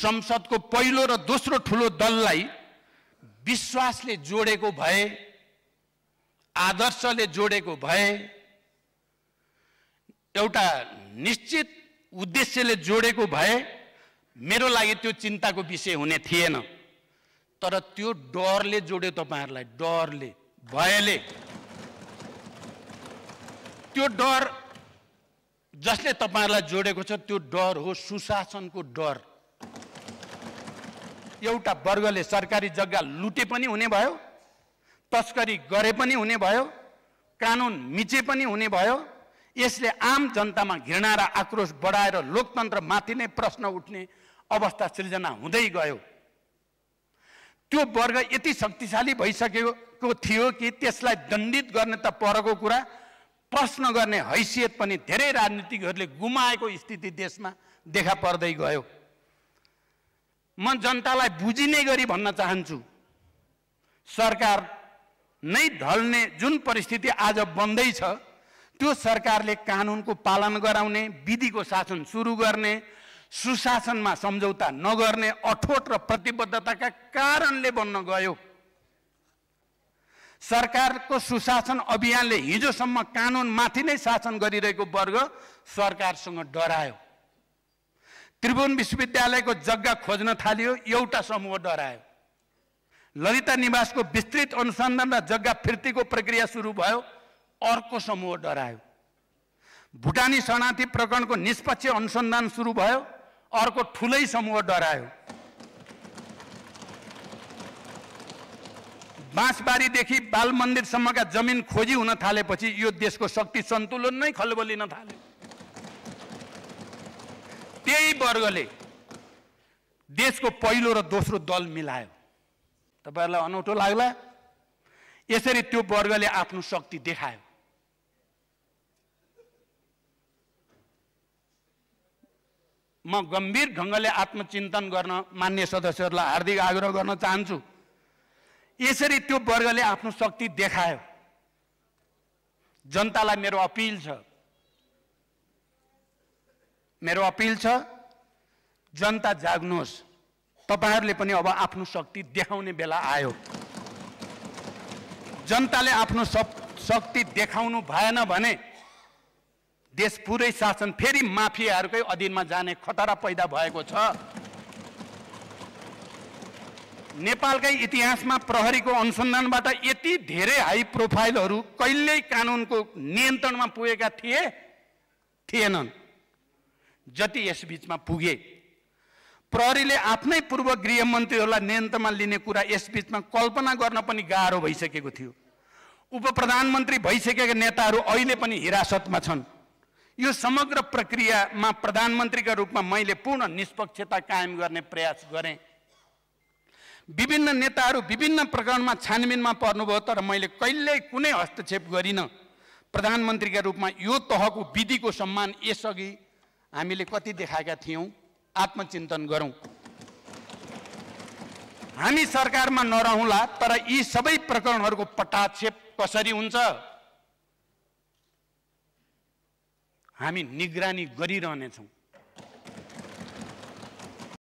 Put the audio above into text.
संसदको पहिलो र दोस्रो ठुलो दललाई विश्वासले जोडेको भए आदर्शले जोडेको भए एउटा निश्चित उद्देश्यले जोडेको भए मेरो लागि त्यो चिन्ताको विषय हुने थिएन तर त्यो डरले जोड्यो तपाईँहरूलाई डरले भयले त्यो डर जसले तपाईँहरूलाई जोडेको छ त्यो डर हो सुशासनको डर एउटा वर्गले सरकारी जग्गा लुटे पनि हुने भयो तस्करी गरे पनि हुने भयो कानुन मिचे पनि हुने भयो यसले आम जनतामा घृणा र आक्रोश बढाएर लोकतन्त्रमाथि नै प्रश्न उठ्ने अवस्था सृजना हुँदै गयो त्यो वर्ग यति शक्तिशाली भइसकेको थियो कि त्यसलाई दण्डित गर्ने त परको कुरा प्रश्न गर्ने हैसियत पनि धेरै राजनीतिकहरूले गुमाएको स्थिति देशमा देखा पर्दै गयो म जनतालाई बुझिने गरी भन्न चाहन्छु सरकार नै ढल्ने जुन परिस्थिति आज बन्दैछ त्यो सरकारले कानुनको पालन गराउने विधिको शासन सुरु गर्ने सुशासनमा सम्झौता नगर्ने अठोट र प्रतिबद्धताका कारणले बन्न गयो सरकारको सुशासन अभियानले हिजोसम्म कानुनमाथि नै शासन गरिरहेको वर्ग सरकारसँग डरायो त्रिभुवन विश्वविद्यालयको जग्गा खोज्न थालियो एउटा समूह डरायो ललिता निवासको विस्तृत अनुसन्धान र जग्गा फिर्तीको प्रक्रिया सुरु भयो अर्को समूह डरायो भुटानी शरणार्थी प्रकरणको निष्पक्ष अनुसन्धान सुरु भयो अर्को ठुलै समूह डरायो बाँसबारीदेखि बाल मन्दिरसम्मका जमिन खोजी हुन थालेपछि यो देशको शक्ति सन्तुलन नै खलबलिन थाल्यो त्यही वर्गले देशको पहिलो र दोस्रो दल मिलायो तपाईँहरूलाई अनौठो लाग्ला यसरी त्यो वर्गले आफ्नो शक्ति देखायो म गम्भीर ढङ्गले आत्मचिन्तन गर्न मान्य सदस्यहरूलाई हार्दिक आग्रह गर्न चाहन्छु यसरी त्यो वर्गले आफ्नो शक्ति देखायो जनतालाई मेरो अपिल छ मेरो अपिल छ जनता जाग्नुहोस् तपाईँहरूले पनि अब आफ्नो शक्ति देखाउने बेला आयो जनताले आफ्नो शक्ति देखाउनु भएन भने देश पुरै शासन फेरि माफियाहरूकै अधीनमा जाने खतरा पैदा भएको छ नेपालकै इतिहासमा प्रहरीको अनुसन्धानबाट यति धेरै हाई प्रोफाइलहरू कहिल्यै कानुनको नियन्त्रणमा पुगेका थिए थिएनन् जति यस बिचमा पुगे प्रहरीले आफ्नै पूर्व गृहमन्त्रीहरूलाई नियन्त्रणमा लिने कुरा यस बिचमा कल्पना गर्न पनि गाह्रो भइसकेको थियो उप प्रधानमन्त्री भइसकेका नेताहरू अहिले पनि हिरासतमा छन् यो समग्र प्रक्रियामा प्रधानमन्त्रीका रूपमा मैले पूर्ण निष्पक्षता कायम गर्ने प्रयास गरेँ विभिन्न नेताहरू विभिन्न प्रकरणमा छानबिनमा पर्नुभयो तर मैले कहिल्यै कुनै हस्तक्षेप गरिनँ प्रधानमन्त्रीका रूपमा यो तहको विधिको सम्मान यसअघि हामीले कति देखाएका थियौँ आत्मचिन्तन गरौँ हामी सरकारमा नरहँला तर यी सबै प्रकरणहरूको पटाक्षेप कसरी हुन्छ हामी निगरानी गरिरहनेछौँ